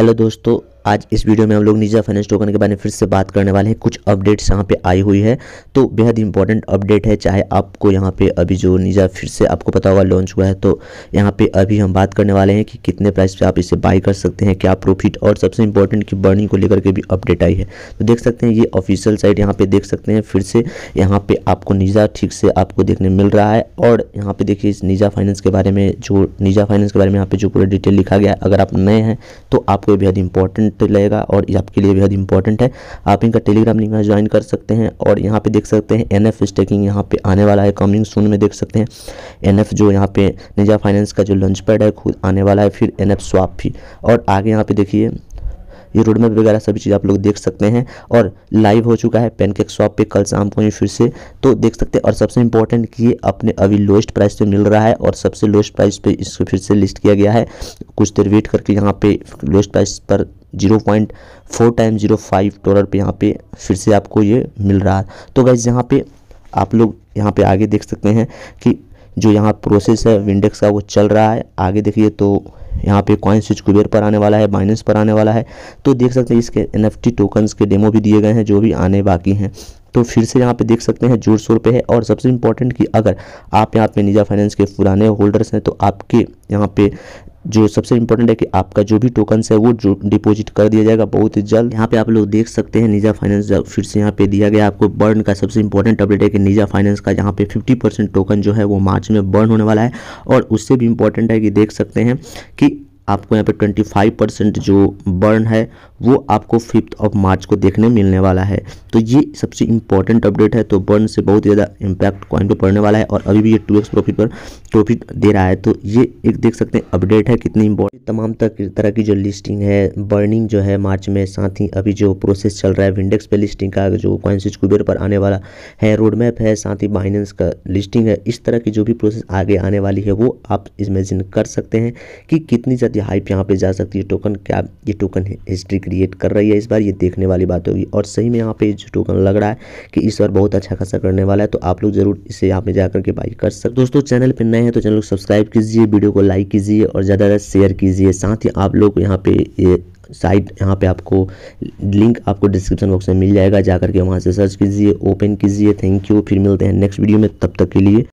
hello दोस्तों आज इस वीडियो में हम लोग निजा फाइनेंस टोकन के बारे में फिर से बात करने वाले हैं कुछ अपडेट्स यहाँ पे आई हुई है तो बेहद इंपॉर्टेंट अपडेट है चाहे आपको यहाँ पे अभी जो निजा फिर से आपको पता होगा लॉन्च हुआ है तो यहाँ पे अभी हम बात करने वाले हैं कि कितने प्राइस पे आप इसे बाई कर सकते हैं क्या प्रॉफिट और सबसे इंपॉर्टेंट कि बर्निंग को लेकर के भी अपडेट आई है तो देख सकते हैं ये ऑफिशियल साइट यहाँ पे देख सकते हैं फिर से यहाँ पे आपको निजा ठीक से आपको देखने मिल रहा है और यहाँ पे देखिए इस निजा फाइनेंस के बारे में जो निजा फाइनेंस के बारे में यहाँ पे जो पूरा डिटेल लिखा गया है अगर आप नए हैं तो आपको बेहद इंपॉर्टेंट कनेक्ट रहेगा और आपके लिए बेहद इंपॉर्टेंट है आप इनका टेलीग्राम लिंक ज्वाइन कर सकते हैं और यहाँ पे देख सकते हैं एन एफ स्टेकिंग यहाँ पे आने वाला है कमिंग सून में देख सकते हैं एन एफ जो यहाँ पे निजा फाइनेंस का जो लंच पैड है खुद आने वाला है फिर एन एफ स्वाप भी और आगे यहाँ पे देखिए ये रोड मैप वगैरह सभी चीज़ आप लोग देख सकते हैं और लाइव हो चुका है पेनकेक शॉप पे कल शाम को ही फिर से तो देख सकते हैं और सबसे इंपॉर्टेंट कि ये अपने अभी लोएस्ट प्राइस पे मिल रहा है और सबसे लोएस्ट प्राइस पे इसको फिर से लिस्ट किया गया है कुछ देर वेट करके यहाँ पे लोएस्ट प्राइस पर zero point four time zero five dollar पे यहाँ पे फिर से आपको ये मिल रहा है तो गाइज यहाँ पे आप लोग यहाँ पे आगे देख सकते हैं कि जो यहाँ प्रोसेस है विंडेक्स का वो चल रहा है आगे देखिए तो यहाँ पे कॉइन स्विच कुबेर पर आने वाला है माइनस पर आने वाला है तो देख सकते हैं इसके एन एफ टोकन्स के डेमो भी दिए गए हैं जो भी आने बाकी हैं तो फिर से यहाँ पे देख सकते हैं जोर शोर पे है और सबसे इम्पॉर्टेंट कि अगर आप यहाँ पे निजा फाइनेंस के पुराने होल्डर्स हैं तो आपके यहाँ पे जो सबसे इम्पोर्टेंट है कि आपका जो भी टोकन है वो जो डिपॉजिट कर दिया जाएगा बहुत ही जल्द यहाँ पे आप लोग देख सकते हैं निजा फाइनेंस फिर से यहाँ पे दिया गया आपको बर्न का सबसे इंपॉर्टेंट अपडेट है कि निजा फाइनेंस का यहाँ पे 50 परसेंट टोकन जो है वो मार्च में बर्न होने वाला है और उससे भी इम्पोर्टेंट है कि देख सकते हैं कि आपको यहाँ पे ट्वेंटी परसेंट जो बर्न है वो आपको फिफ्थ ऑफ मार्च को देखने मिलने वाला है तो ये सबसे इंपॉर्टेंट अपडेट है तो बर्न से बहुत ज़्यादा इम्पैक्ट कॉइन पर पड़ने वाला है और अभी भी ये टू एक्स प्रॉफिट पर प्रॉफिट दे रहा है तो ये एक देख सकते हैं अपडेट है कितनी इंपॉर्टेंट तमाम तरह की जो लिस्टिंग है बर्निंग जो है मार्च में साथ ही अभी जो प्रोसेस चल रहा है विंडेक्स पर लिस्टिंग का जो कॉइन स्विच कुबेर पर आने वाला है रोड मैप है साथ ही बाइनेंस का लिस्टिंग है इस तरह की जो भी प्रोसेस आगे आने वाली है वो आप इमेजिन कर सकते हैं कि कितनी ज़्यादा हाइप यहाँ पर जा सकती है टोकन क्या ये टोकन हिस्ट्री क्रिएट कर रही है इस बार ये देखने वाली बात होगी और सही में यहाँ पे जो टोकन लग रहा है कि इस बार बहुत अच्छा खासा करने वाला है तो आप लोग जरूर इसे यहाँ पे जाकर के बाई कर सकते दोस्तों चैनल पर नए हैं तो चैनल को सब्सक्राइब कीजिए वीडियो को लाइक कीजिए और ज़्यादा ज़्यादा शेयर कीजिए साथ ही आप लोग यहाँ पे साइट यहाँ पे आपको लिंक आपको डिस्क्रिप्शन बॉक्स में मिल जाएगा जाकर के वहाँ से सर्च कीजिए ओपन कीजिए थैंक यू फिर मिलते हैं नेक्स्ट वीडियो में तब तक के लिए